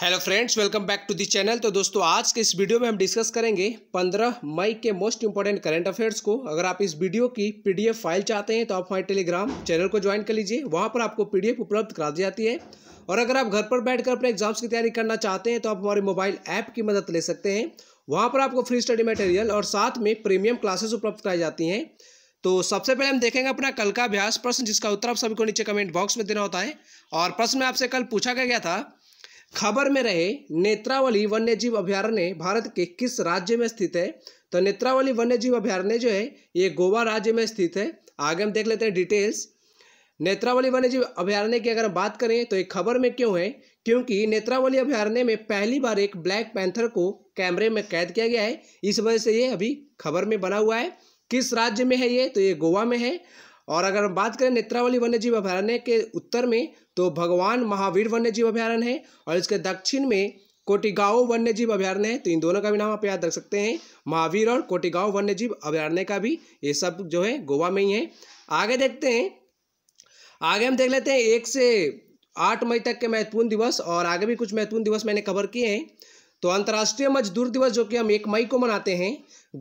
hello friends welcome back to the channel तो दोस्तों आज के इस वीडियो में हम डिस्कस करेंगे 15 मई के मोस्ट इंपॉर्टेंट करंट अफेयर्स को अगर आप इस वीडियो की पीडीएफ फाइल चाहते हैं तो आप हमारे टेलीग्राम चैनल को ज्वाइन कर लीजिए वहां पर आपको पीडीएफ उपलब्ध करा दी जाती है और अगर आप घर पर बैठकर अपने एग्जाम्स की तैयारी करना चाहते हैं तो आप हमारे मोबाइल ऐप की मदद ले सकते हैं वहाँ पर आपको फ्री स्टडी मटेरियल और साथ में प्रीमियम क्लासेस उपलब्ध कराई जाती हैं तो सबसे पहले हम देखेंगे अपना कल का अभ्यास प्रश्न जिसका उत्तर आप सभी को नीचे कमेंट बॉक्स में देना होता है और प्रश्न में आपसे कल पूछा गया था खबर में रहे नेत्रावली वन्यजीव अभ्यारण्य भारत के किस राज्य में स्थित है तो नेत्रावली वन्यजीव अभ्यारण्य जो है ये गोवा राज्य में स्थित है आगे हम देख लेते हैं डिटेल्स नेत्रावली वन्यजीव अभ्यारण्य की अगर हम बात करें तो एक खबर में क्यों है क्योंकि नेत्रावली अभ्यारण्य में पहली बार एक ब्लैक पैंथर को कैमरे में कैद किया गया है इस वजह से ये अभी खबर में बना हुआ है किस राज्य में है ये तो ये गोवा में है और अगर हम बात करें नेत्रावली वन्यजीव अभ्यारण्य के उत्तर में तो भगवान महावीर वन्य जीव अभ्यारण्य है और इसके दक्षिण में कोटिगांव वन्यजीव अभ्यारण्य है तो इन दोनों का भी नाम आप याद रख सकते हैं महावीर और कोटिगांव जीव अभ्यारण्य का भी ये सब जो है गोवा में ही है आगे देखते हैं आगे हम देख लेते हैं एक से आठ मई तक के महत्वपूर्ण दिवस और आगे भी कुछ महत्वपूर्ण दिवस मैंने कवर किए हैं तो अंतर्राष्ट्रीय मजदूर दिवस जो कि हम एक मई को मनाते हैं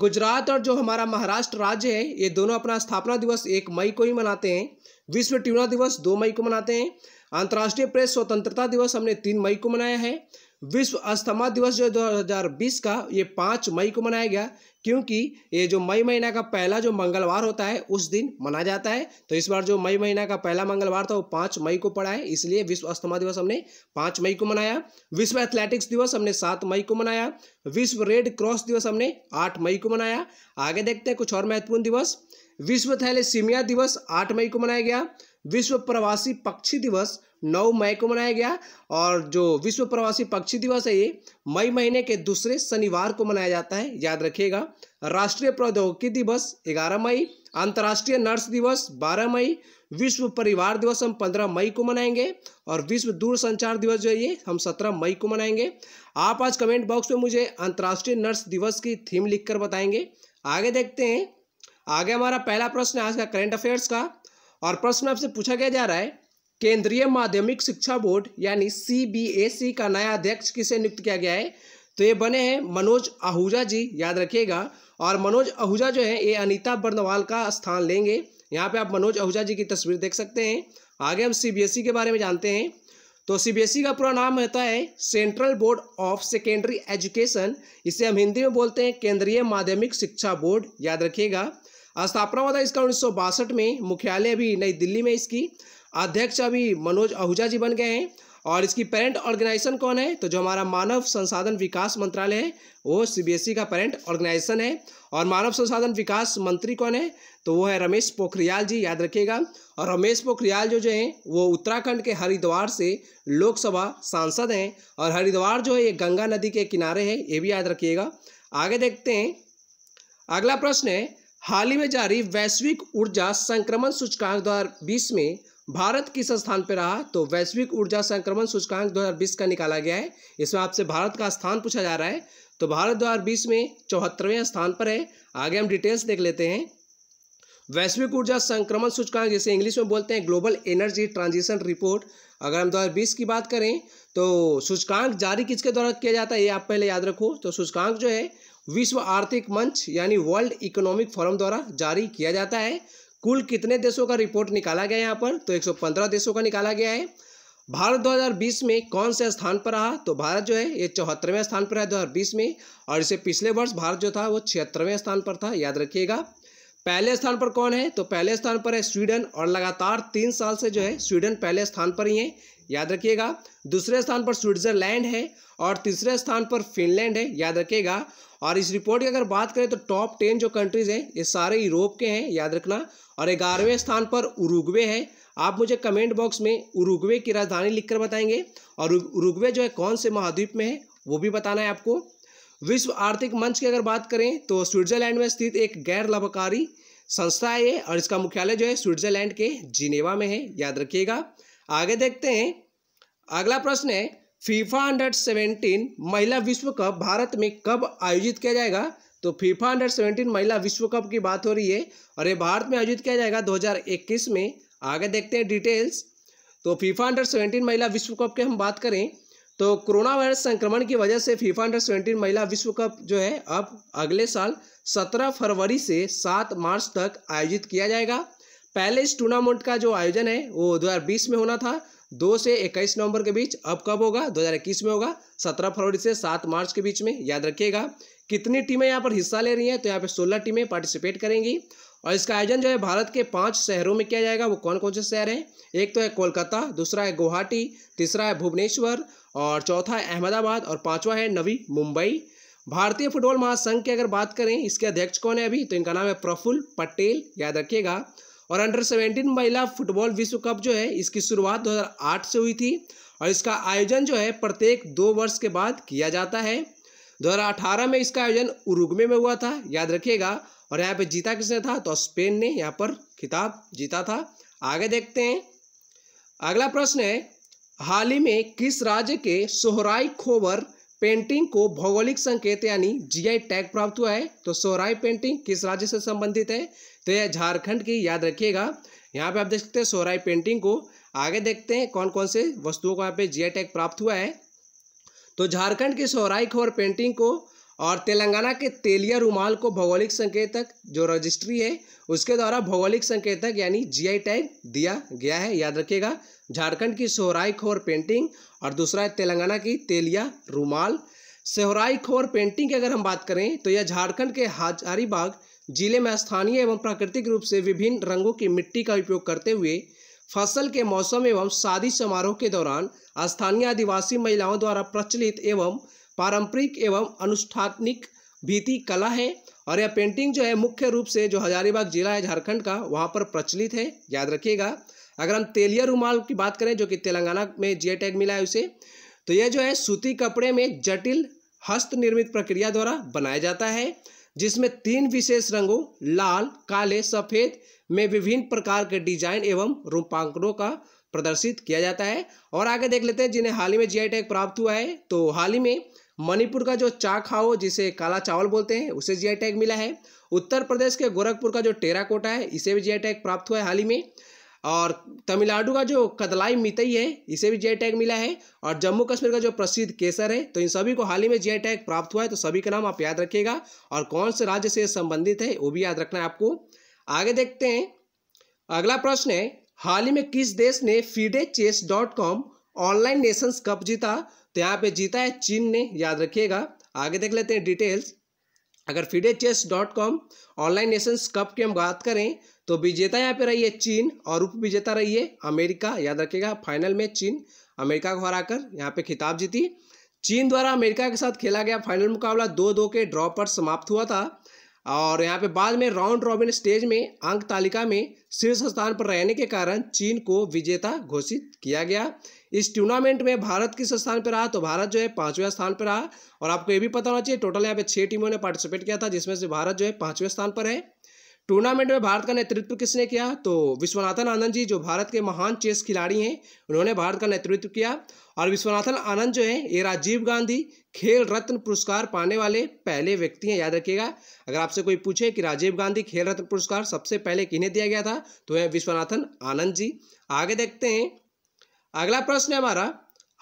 गुजरात और जो हमारा महाराष्ट्र राज्य है ये दोनों अपना स्थापना दिवस एक मई को ही मनाते हैं विश्व ट्यूना दिवस दो मई को मनाते हैं अंतर्राष्ट्रीय प्रेस स्वतंत्रता दिवस हमने तीन मई को मनाया है विश्व अस्थमा दिवस जो 2020 का ये पाँच मई को मनाया गया क्योंकि ये जो मई महीना का पहला जो मंगलवार होता है उस दिन मना जाता है तो इस बार जो मई महीना का पहला मंगलवार था वो पाँच मई को पड़ा है इसलिए विश्व अस्थमा दिवस हमने पाँच मई को मनाया विश्व एथलेटिक्स दिवस हमने सात मई को मनाया विश्व रेड क्रॉस दिवस हमने आठ मई को मनाया आगे देखते हैं कुछ और महत्वपूर्ण दिवस विश्व थैलेसीमिया दिवस आठ मई को मनाया गया विश्व प्रवासी पक्षी दिवस 9 मई को मनाया गया और जो विश्व प्रवासी पक्षी दिवस है ये मई महीने के दूसरे शनिवार को मनाया जाता है याद रखिएगा राष्ट्रीय प्रौद्योगिकी दिवस 11 मई अंतर्राष्ट्रीय नर्स दिवस 12 मई विश्व परिवार दिवस हम 15 मई को मनाएंगे और विश्व दूरसंचार दिवस जो है ये हम 17 मई को मनाएंगे आप आज कमेंट बॉक्स में मुझे अंतर्राष्ट्रीय नर्स दिवस की थीम लिख बताएंगे आगे देखते हैं आगे हमारा पहला प्रश्न है आज का करेंट अफेयर्स का और प्रश्न आपसे पूछा गया जा रहा है केंद्रीय माध्यमिक शिक्षा बोर्ड यानी सी का नया अध्यक्ष किसे नियुक्त किया गया है तो ये बने हैं मनोज आहूजा जी याद रखिएगा और मनोज आहूजा जो है ये अनिता बर्नवाल का स्थान लेंगे यहाँ पे आप मनोज आहूजा जी की तस्वीर देख सकते हैं आगे हम सीबीएसई के बारे में जानते हैं तो सीबीएसई का पूरा नाम होता है central board of secondary education इसे हम हिंदी में बोलते हैं केंद्रीय माध्यमिक शिक्षा बोर्ड याद रखिएगा स्थापना हुआ था इसका उन्नीस में मुख्यालय अभी नई दिल्ली में इसकी अध्यक्ष अभी मनोज आहूजा जी बन गए हैं और इसकी पेरेंट ऑर्गेनाइजेशन कौन है तो जो हमारा मानव संसाधन विकास मंत्रालय है वो सीबीएसई e का पेरेंट ऑर्गेनाइजेशन है और मानव संसाधन विकास मंत्री कौन है तो वो है रमेश पोखरियाल जी याद रखिएगा और रमेश पोखरियाल जो जो हैं वो उत्तराखंड के हरिद्वार से लोकसभा सांसद हैं और हरिद्वार जो है ये गंगा नदी के किनारे है ये भी याद रखिएगा आगे देखते हैं अगला प्रश्न है हाल ही में जारी वैश्विक ऊर्जा संक्रमण सूचकांक 2020 में भारत किस स्थान पर रहा तो वैश्विक ऊर्जा संक्रमण सूचकांक 2020 का निकाला गया है इसमें आपसे भारत का स्थान पूछा जा रहा है तो भारत 2020 में चौहत्तरवें स्थान पर है आगे हम डिटेल्स देख लेते हैं वैश्विक ऊर्जा संक्रमण सूचकांक जिसे इंग्लिश में बोलते हैं ग्लोबल एनर्जी ट्रांजिशन रिपोर्ट अगर हम 2020 की बात करें तो सूचकांक जारी किसके द्वारा किया जाता है ये आप पहले याद रखो तो सूचकांक जो है विश्व आर्थिक मंच यानी वर्ल्ड इकोनॉमिक फोरम द्वारा जारी किया जाता है कुल कितने देशों का रिपोर्ट निकाला गया यहाँ पर तो 115 देशों का निकाला गया है भारत 2020 में कौन से स्थान पर रहा तो भारत जो है ये चौहत्तरवें स्थान पर है 2020 में और इसे पिछले वर्ष भारत जो था वो छिहत्तरवें स्थान पर था याद रखिएगा पहले स्थान पर कौन है तो पहले स्थान पर है स्वीडन और लगातार तीन साल से जो है स्वीडन पहले स्थान पर ही है याद रखिएगा दूसरे स्थान पर स्विट्जरलैंड है और तीसरे स्थान पर फिनलैंड है याद रखिएगा और इस रिपोर्ट की अगर बात करें तो टॉप टेन जो कंट्रीज़ हैं ये सारे यूरोप के हैं याद रखना और ग्यारहवें स्थान पर उरुग्वे है आप मुझे कमेंट बॉक्स में उरुग्वे की राजधानी लिखकर बताएंगे और उरुग्वे जो है कौन से महाद्वीप में है वो भी बताना है आपको विश्व आर्थिक मंच की अगर बात करें तो स्विट्जरलैंड में स्थित एक गैर लाभकारी संस्था है ये और इसका मुख्यालय जो है स्विट्जरलैंड के जिनेवा में है याद रखिएगा आगे देखते हैं अगला प्रश्न है फीफा अंडर सेवेंटीन महिला विश्व कप भारत में कब आयोजित किया जाएगा तो फीफा अंडर सेवेंटीन महिला विश्व कप की बात हो रही है और ये भारत में आयोजित किया जाएगा 2021 में आगे देखते हैं डिटेल्स तो फीफा अंडर सेवेंटीन महिला विश्व कप की हम बात करें तो कोरोना वायरस संक्रमण की वजह से फीफा अंडर सेवेंटीन महिला विश्व कप जो है अब अगले साल सत्रह फरवरी से सात मार्च तक आयोजित किया जाएगा पहले इस टूर्नामेंट का जो आयोजन है वो दो में होना था दो से इक्कीस नवंबर के बीच अब कब होगा 2021 में होगा 17 फरवरी से 7 मार्च के बीच में याद रखिएगा कितनी टीमें यहाँ पर हिस्सा ले रही हैं तो यहाँ पे 16 टीमें पार्टिसिपेट करेंगी और इसका आयोजन जो है भारत के पांच शहरों में किया जाएगा वो कौन कौन से शहर हैं एक तो है कोलकाता दूसरा है गुवाहाटी तीसरा है भुवनेश्वर और चौथा है अहमदाबाद और पाँचवा है नवी मुंबई भारतीय फुटबॉल महासंघ की अगर बात करें इसके अध्यक्ष कौन है अभी तो इनका नाम है प्रफुल्ल पटेल याद रखिएगा और अंडर सेवेंटीन महिला फुटबॉल विश्व कप जो है इसकी शुरुआत 2008 से हुई थी और इसका आयोजन जो है प्रत्येक दो वर्ष के बाद किया जाता है 2018 में इसका आयोजन उरुग्वे में हुआ था याद रखिएगा और यहाँ पे जीता किसने था तो स्पेन ने यहाँ पर खिताब जीता था आगे देखते हैं अगला प्रश्न है हाल ही में किस राज्य के सोहराई खोबर पेंटिंग को भौगोलिक संकेत यानी जीआई टैग प्राप्त हुआ है तो सोराय पेंटिंग किस राज्य से संबंधित है तो यह झारखंड की याद रखिएगा यहाँ पे आप देख सकते हैं सोराय पेंटिंग को आगे देखते हैं कौन कौन से वस्तुओं को यहाँ पे जीआई टैग प्राप्त हुआ है तो झारखंड की सोराय खोर पेंटिंग को और तेलंगाना के तेलिया रुमाल को भौगोलिक संकेतक जो रजिस्ट्री है उसके द्वारा भौगोलिक संकेतक यानी जीआई टैग दिया गया है याद रखिएगा झारखंड की सोराय खोर पेंटिंग और दूसरा है तेलंगाना की तेलिया रूमाल सेहराई खोर पेंटिंग की अगर हम बात करें तो यह झारखंड के हजारीबाग जिले में स्थानीय एवं प्राकृतिक रूप से विभिन्न रंगों की मिट्टी का उपयोग करते हुए फसल के मौसम एवं शादी समारोह के दौरान स्थानीय आदिवासी महिलाओं द्वारा प्रचलित एवं पारंपरिक एवं अनुष्ठानिक भीति कला है और यह पेंटिंग जो है मुख्य रूप से जो हजारीबाग जिला है झारखंड का वहाँ पर प्रचलित है याद रखिएगा अगर हम तेलिया रुमाल की बात करें जो कि तेलंगाना में जी टैग मिला है उसे तो यह जो है सूती कपड़े में जटिल हस्त निर्मित प्रक्रिया द्वारा बनाया जाता है जिसमें तीन विशेष रंगों लाल काले सफ़ेद में विभिन्न प्रकार के डिजाइन एवं रूपांकनों का प्रदर्शित किया जाता है और आगे देख लेते हैं जिन्हें हाल ही में जी टैग प्राप्त हुआ है तो हाल ही में मणिपुर का जो चा खाओ जिसे काला चावल बोलते हैं उसे जी टैग मिला है उत्तर प्रदेश के गोरखपुर का जो टेराकोटा है इसे भी जी टैग प्राप्त हुआ है हाल ही में और तमिलनाडु का जो कदलाई मितई है इसे भी जी टैग मिला है और जम्मू कश्मीर का जो प्रसिद्ध केसर है तो इन सभी को हाल ही में जी टैग प्राप्त हुआ है तो सभी का नाम आप याद रखिएगा और कौन से राज्य से संबंधित है वो भी याद रखना है आपको आगे देखते हैं अगला प्रश्न है हाल ही में किस देश ने FIDE chess dot com online nations cup जीता तो यहाँ पे जीता है चीन ने याद रखिएगा आगे देख लेते हैं डिटेल्स अगर FIDE chess dot com online nations cup की हम बात करें तो विजेता यहाँ पे रही है चीन और उप विजेता रही है अमेरिका याद रखिएगा फाइनल में चीन अमेरिका को हराकर यहाँ पे खिताब जीती चीन द्वारा अमेरिका के साथ खेला गया फाइनल मुकाबला दो दो के ड्रॉ पर समाप्त हुआ था और यहाँ पे बाद में राउंड रॉबिन स्टेज में अंक तालिका में शीर्ष स्थान पर रहने के कारण चीन को विजेता घोषित किया गया इस टूर्नामेंट में भारत किस स्थान पर रहा तो भारत जो है पांचवें स्थान पर रहा और आपको ये भी पता होना चाहिए टोटल यहाँ पे छह टीमों ने पार्टिसिपेट किया था जिसमें से भारत जो है पांचवें स्थान पर है टूर्नामेंट में भारत का नेतृत्व किसने किया तो विश्वनाथन आनंद जी जो भारत के महान चेस खिलाड़ी हैं उन्होंने भारत का नेतृत्व किया और विश्वनाथन आनंद जो है ये राजीव गांधी खेल रत्न पुरस्कार पाने वाले पहले व्यक्ति हैं याद रखिएगा अगर आपसे कोई पूछे कि राजीव गांधी खेल रत्न पुरस्कार सबसे पहले किन्हें दिया गया था तो है विश्वनाथन आनंद जी आगे देखते हैं अगला प्रश्न है हमारा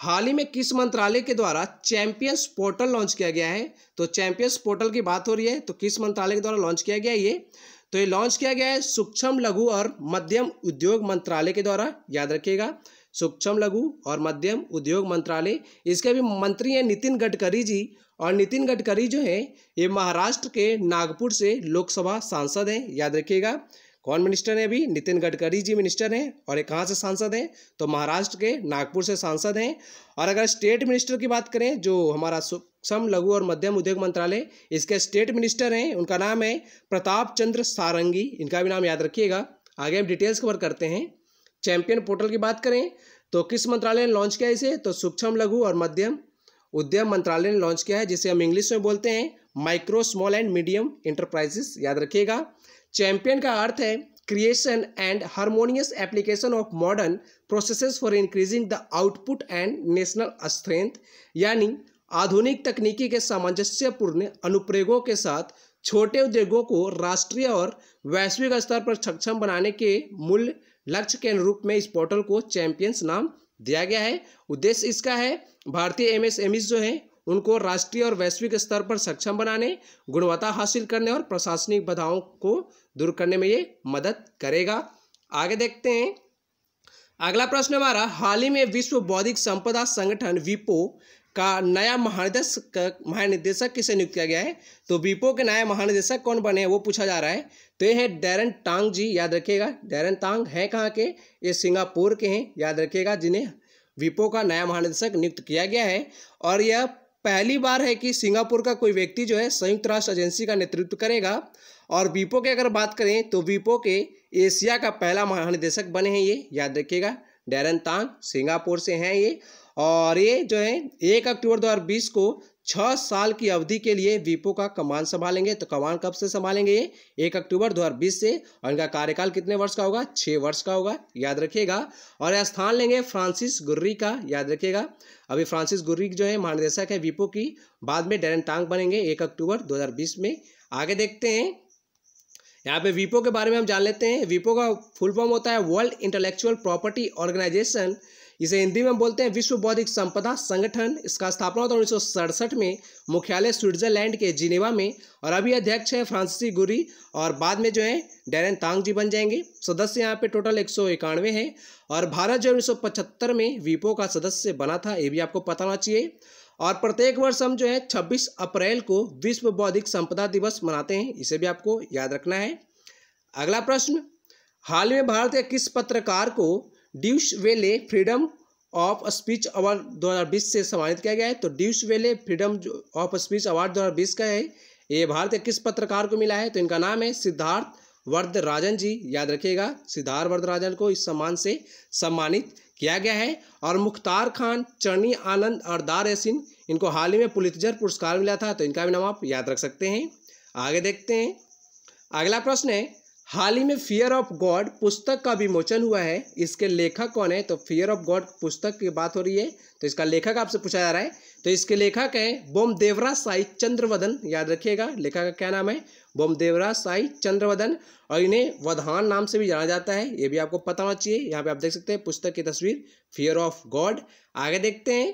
हाल ही में किस मंत्रालय के द्वारा चैंपियंस पोर्टल लॉन्च किया गया है तो चैंपियंस पोर्टल की बात हो रही है तो किस मंत्रालय के द्वारा लॉन्च किया गया ये तो ये लॉन्च किया गया है सूक्ष्म लघु और मध्यम उद्योग मंत्रालय के द्वारा याद रखिएगा सूक्ष्म लघु और मध्यम उद्योग मंत्रालय इसके भी मंत्री हैं नितिन गडकरी जी और नितिन गडकरी जो हैं ये महाराष्ट्र के नागपुर से लोकसभा सांसद हैं याद रखिएगा कौन मिनिस्टर हैं अभी नितिन गडकरी जी मिनिस्टर हैं और ये कहाँ से सांसद हैं तो महाराष्ट्र के नागपुर से सांसद हैं और अगर स्टेट मिनिस्टर की बात करें जो हमारा सूक्ष्म लघु और मध्यम उद्योग मंत्रालय इसके स्टेट मिनिस्टर हैं उनका नाम है प्रताप चंद्र सारंगी इनका भी नाम याद रखिएगा आगे हम डिटेल्स कवर करते हैं चैंपियन पोर्टल की बात करें तो किस मंत्रालय ने लॉन्च किया इसे तो सूक्ष्म लघु और मध्यम उद्यम मंत्रालय ने लॉन्च किया है जिसे हम इंग्लिश में बोलते हैं micro small and medium enterprises याद रखिएगा चैंपियन का अर्थ है creation and harmonious application of modern process for increasing the output and national strength यानी आधुनिक तकनीकी के सामंजस्यपूर्ण अनुप्रयोगों के साथ छोटे उद्योगों को राष्ट्रीय और वैश्विक स्तर पर सक्षम बनाने के मूल लक्ष्य के अनुरूप में इस पोर्टल को चैंपियंस नाम दिया गया है उद्देश्य इसका है भारतीय एमएसएमईज e जो हैं उनको राष्ट्रीय और वैश्विक स्तर पर सक्षम बनाने गुणवत्ता हासिल करने और प्रशासनिक बाधाओं को दूर करने में ये मदद करेगा आगे देखते हैं अगला प्रश्न हमारा हाल ही में विश्व बौद्धिक संपदा संगठन विपो का नया महानिदेशक महानिदेशक किसे नियुक्त किया गया है तो विपो के नया महानिदेशक कौन बने हैं वो पूछा जा रहा है तो ये है डैरन टांग जी याद रखिएगा डैरन टांग हैं कहाँ के ये सिंगापुर के हैं याद रखिएगा जिन्हें विपो का नया महानिदेशक नियुक्त किया गया है और यह पहली बार है कि सिंगापुर का कोई व्यक्ति जो है संयुक्त राष्ट्र एजेंसी का नेतृत्व करेगा और वीपो के अगर बात करें तो वीपो के एशिया का पहला महानिदेशक बने हैं ये याद रखिएगा डेरन तांग सिंगापुर से हैं ये और ये जो है एक अक्टूबर 2020 को छह साल की अवधि के लिए विपो का कमान संभालेंगे तो कमान कब से संभालेंगे एक अक्टूबर 2020 से और इनका कार्यकाल कितने वर्ष का होगा छह वर्ष का होगा याद रखिएगा और स्थान लेंगे फ्रांसिस गुर्री का याद रखिएगा अभी फ्रांसिस गुर्री जो है महानिदेशक है विपो की बाद में डेरन टांग बनेंगे एक अक्टूबर दो में आगे देखते हैं यहाँ पे विपो के बारे में हम जान लेते हैं विपो का फुल फॉर्म होता है वर्ल्ड इंटेलेक्चुअल प्रॉपर्टी ऑर्गेनाइजेशन इसे हिंदी में बोलते हैं विश्व बौद्धिक संपदा संगठन इसका स्थापना होता है उन्नीस में मुख्यालय स्विट्जरलैंड के जिनेवा में और अभी अध्यक्ष है फ्रांसिसी गुरी और बाद में जो है डेरन तांग जी बन जाएंगे सदस्य यहाँ पे टोटल एक सौ हैं और भारत जो उन्नीस में वीपो का सदस्य बना था ये भी आपको पता होना चाहिए और प्रत्येक वर्ष हम जो है छब्बीस अप्रैल को विश्व बौद्धिक संपदा दिवस मनाते हैं इसे भी आपको याद रखना है अगला प्रश्न हाल में भारत के किस पत्रकार को ड्यूश वेले फ्रीडम ऑफ स्पीच अवार्ड 2020 से सम्मानित किया गया है तो ड्यूश वेले फ्रीडम ऑफ स्पीच अवार्ड 2020 का है ये भारत के किस पत्रकार को मिला है तो इनका नाम है सिद्धार्थ वर्ध राजन जी याद रखिएगा सिद्धार्थ वर्ध राजन को इस सम्मान से सम्मानित किया गया है और मुख्तार खान चरणी आनंद और दार यसिन इनको हाल ही में पुलितजर पुरस्कार मिला था तो इनका भी नाम आप याद रख सकते हैं आगे देखते हैं अगला प्रश्न है हाल ही में फियर ऑफ गॉड पुस्तक का विमोचन हुआ है इसके लेखक कौन है तो फियर ऑफ गॉड पुस्तक की बात हो रही है तो इसका लेखक आपसे पूछा जा रहा है तो इसके लेखक हैं देवरा साई चंद्रवदन याद रखिएगा लेखक का क्या नाम है बोम देवरा साई चंद्रवदन और इन्हें वधान नाम से भी जाना जाता है ये भी आपको पता होना चाहिए यहाँ पे आप देख सकते हैं पुस्तक की तस्वीर फियर ऑफ गॉड आगे देखते हैं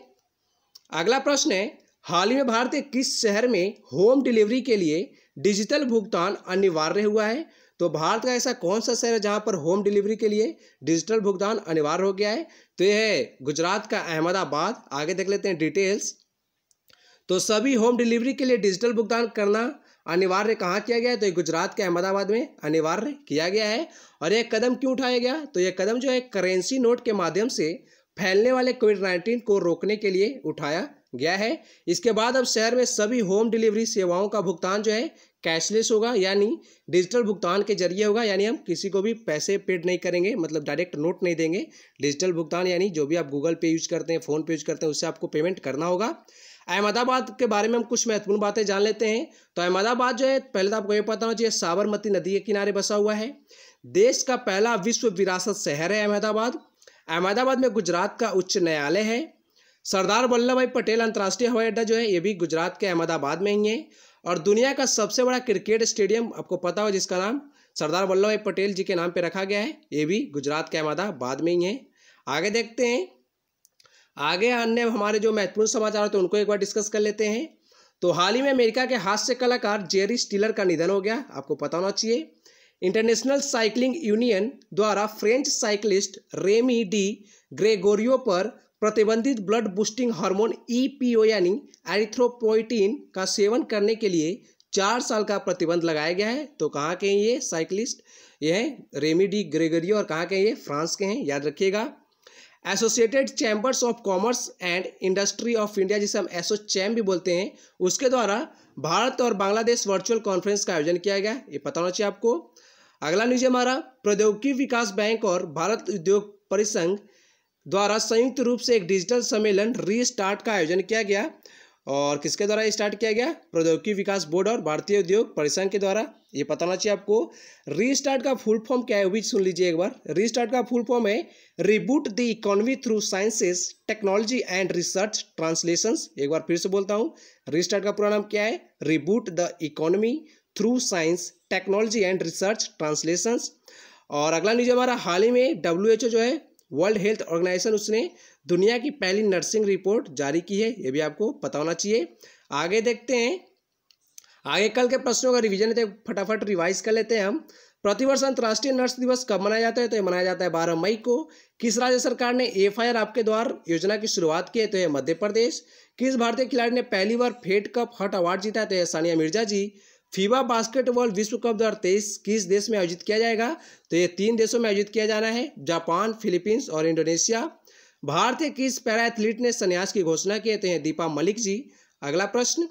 अगला प्रश्न है हाल ही में भारत के किस शहर में होम डिलीवरी के लिए डिजिटल भुगतान अनिवार्य हुआ है तो भारत का ऐसा कौन सा शहर है जहाँ पर होम डिलीवरी के लिए डिजिटल भुगतान अनिवार्य हो गया है तो यह है गुजरात का अहमदाबाद आगे देख लेते हैं डिटेल्स तो सभी होम डिलीवरी के लिए डिजिटल भुगतान करना अनिवार्य कहाँ किया गया है तो ये गुजरात के अहमदाबाद में अनिवार्य किया गया है और यह कदम क्यों उठाया गया तो यह कदम जो है करेंसी नोट के माध्यम से फैलने वाले कोविड नाइन्टीन को रोकने के लिए उठाया गया है इसके बाद अब शहर में सभी होम डिलीवरी सेवाओं का भुगतान जो है कैशलेस होगा यानी डिजिटल भुगतान के जरिए होगा यानी हम किसी को भी पैसे पेड नहीं करेंगे मतलब डायरेक्ट नोट नहीं देंगे डिजिटल भुगतान यानी जो भी आप गूगल पे यूज करते हैं फ़ोन पे यूज करते हैं उससे आपको पेमेंट करना होगा अहमदाबाद के बारे में हम कुछ महत्वपूर्ण बातें जान लेते हैं तो अहमदाबाद जो है पहले तो आपको ये पता होना चाहिए साबरमती नदी के किनारे बसा हुआ है देश का पहला विश्व विरासत शहर है अहमदाबाद अहमदाबाद में गुजरात का उच्च न्यायालय है सरदार वल्लभ भाई पटेल अंतर्राष्ट्रीय हवाई अड्डा जो है ये भी गुजरात के अहमदाबाद में ही है और दुनिया का सबसे बड़ा क्रिकेट स्टेडियम आपको पता हो जिसका नाम सरदार वल्लभ भाई पटेल जी के नाम पे रखा गया है ये भी गुजरात के अहमदाबाद में ही है आगे देखते हैं आगे अन्य हमारे जो महत्वपूर्ण समाचार होते हैं तो उनको एक बार डिस्कस कर लेते हैं तो हाल ही में अमेरिका के हास्य कलाकार जेरी स्टीलर का निधन हो गया आपको पता होना चाहिए इंटरनेशनल साइकिलिंग यूनियन द्वारा French cyclist Remi Di Gregorio पर प्रतिबंधित ब्लड बूस्टिंग हार्मोन ईपीओ यानी एरिथ्रोपोइटिन का सेवन करने के लिए चार साल का प्रतिबंध लगाया गया है तो कहाँ के हैं ये साइकिलिस्ट ये हैं रेमिडी ग्रेगरियो और कहाँ के हैं ये फ्रांस के हैं याद रखिएगा associated chambers of commerce and industry of India जिसे हम एसो चैम भी बोलते हैं उसके द्वारा भारत और बांग्लादेश वर्चुअल कॉन्फ्रेंस का आयोजन किया गया ये पता होना चाहिए आपको अगला न्यूज हमारा प्रौद्योगिकी विकास बैंक और भारत उद्योग परिसंघ द्वारा संयुक्त रूप से एक डिजिटल सम्मेलन रीस्टार्ट का आयोजन किया गया और किसके द्वारा स्टार्ट किया गया प्रौद्योगिकी विकास बोर्ड और भारतीय उद्योग परिसंघ के द्वारा ये पता होना चाहिए आपको रीस्टार्ट का फुल फॉर्म क्या है वो भी सुन लीजिए एक बार रीस्टार्ट का फुल फॉर्म है reboot the economy through sciences technology and research translation एक बार फिर से बोलता हूँ रीस्टार्ट का पूरा नाम क्या है reboot the economy through science technology and research translation और अगला न्यूज हमारा हाल ही में डब्ल्यू जो है वर्ल्ड हेल्थ ऑर्गेनाइजेशन उसने दुनिया की पहली नर्सिंग रिपोर्ट जारी की है ये भी आपको पता होना चाहिए आगे देखते हैं आगे कल के प्रश्नों का रिवीजन है फटाफट रिवाइज कर लेते हैं हम प्रतिवर्ष अंतर्राष्ट्रीय नर्स दिवस कब मनाया जाता है तो ये मनाया जाता है बारह मई को किस राज्य सरकार ने एफ आई आपके द्वार योजना की शुरुआत की है तो यह मध्य प्रदेश किस भारतीय खिलाड़ी ने पहली बार फेड कप हट अवार्ड जीता है तो यह सानिया मिर्जा जी फीवा बास्केटबॉल विश्व कप दो तेईस किस देश में आयोजित किया जाएगा तो ये तीन देशों में आयोजित किया जाना है जापान फिलीपींस और इंडोनेशिया भारतीय किस पैरा एथलीट ने संन्यास की घोषणा की है हैं तो दीपा मलिक जी अगला प्रश्न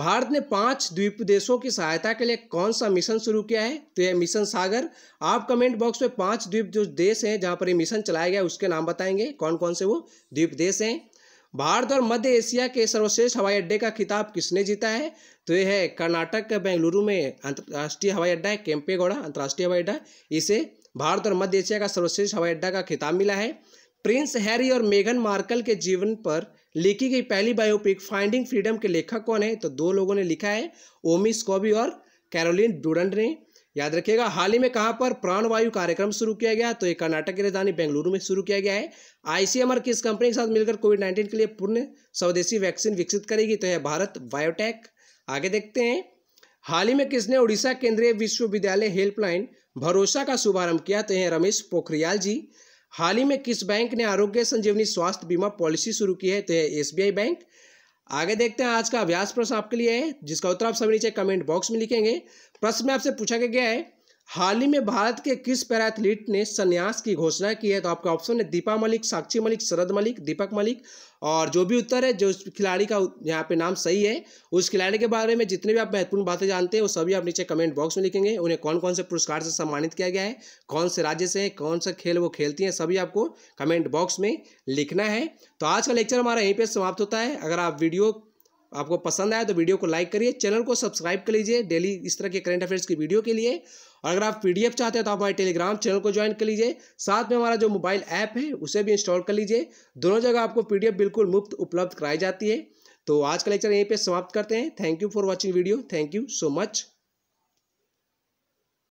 भारत ने पांच द्वीप देशों की सहायता के लिए कौन सा मिशन शुरू किया है तो यह मिशन सागर आप कमेंट बॉक्स में पांच द्वीप जो देश हैं जहां पर ये मिशन चलाया गया उसके नाम बताएंगे कौन कौन से वो द्वीप देश हैं भारत और मध्य एशिया के सर्वश्रेष्ठ हवाई अड्डे का खिताब किसने जीता है तो यह है कर्नाटक के बेंगलुरु में अंतर्राष्ट्रीय हवाई अड्डा है केम्पेगौड़ा अंतर्राष्ट्रीय हवाई अड्डा इसे भारत और मध्य एशिया का सर्वश्रेष्ठ हवाई अड्डा का खिताब मिला है प्रिंस हैरी और मेघन मार्कल के जीवन पर लिखी गई पहली बायोपिक फाइंडिंग फ्रीडम के लेखक कौन है तो दो लोगों ने लिखा है ओमी स्कॉबी और कैरोलिन डूडंड ने याद रखिएगा हाल ही में कहां पर प्राणवायु कार्यक्रम शुरू किया गया तो ये कर्नाटक की राजधानी बेंगलुरु में शुरू किया गया है आईसीएमआर किस कंपनी के साथ मिलकर कोविड नाइन्टीन के लिए पूर्ण स्वदेशी वैक्सीन विकसित करेगी तो यह भारत बायोटेक आगे देखते हैं हाल ही में किसने उड़ीसा केंद्रीय विश्वविद्यालय हेल्पलाइन भरोसा का शुभारंभ किया तो यह रमेश पोखरियाल जी हाल ही में किस बैंक ने आरोग्य संजीवनी स्वास्थ्य बीमा पॉलिसी शुरू की है तो यह एसबीआई बैंक आगे देखते हैं आज का अभ्यास प्रश्न आपके लिए है जिसका उत्तर आप सभी नीचे कमेंट बॉक्स में लिखेंगे प्रश्न में आपसे पूछा गया है हाल ही में भारत के किस पैरा एथलीट ने संन्यास की घोषणा की है तो आपका ऑप्शन है दीपा मलिक साक्षी मलिक शरद मलिक दीपक मलिक और जो भी उत्तर है जो उस खिलाड़ी का यहाँ पे नाम सही है उस खिलाड़ी के बारे में जितने भी आप महत्वपूर्ण बातें जानते हैं वो सभी आप नीचे कमेंट बॉक्स में लिखेंगे उन्हें कौन कौन से पुरस्कार से सम्मानित किया गया है कौन से राज्य से कौन सा खेल वो खेलती हैं सभी आपको कमेंट बॉक्स में लिखना है तो आज का लेक्चर हमारा यहीं पर समाप्त होता है अगर आप वीडियो आपको पसंद आया तो वीडियो को लाइक करिए चैनल को सब्सक्राइब कर लीजिए डेली इस तरह के करंट अफेयर्स की वीडियो के लिए और अगर आप पी चाहते हैं तो आप हमारे टेलीग्राम चैनल को ज्वाइन कर लीजिए साथ में हमारा जो मोबाइल ऐप है उसे भी इंस्टॉल कर लीजिए दोनों जगह आपको पी बिल्कुल मुफ्त उपलब्ध कराई जाती है तो आज का लेक्चर यहीं पर समाप्त करते हैं thank you for watching video thank you so much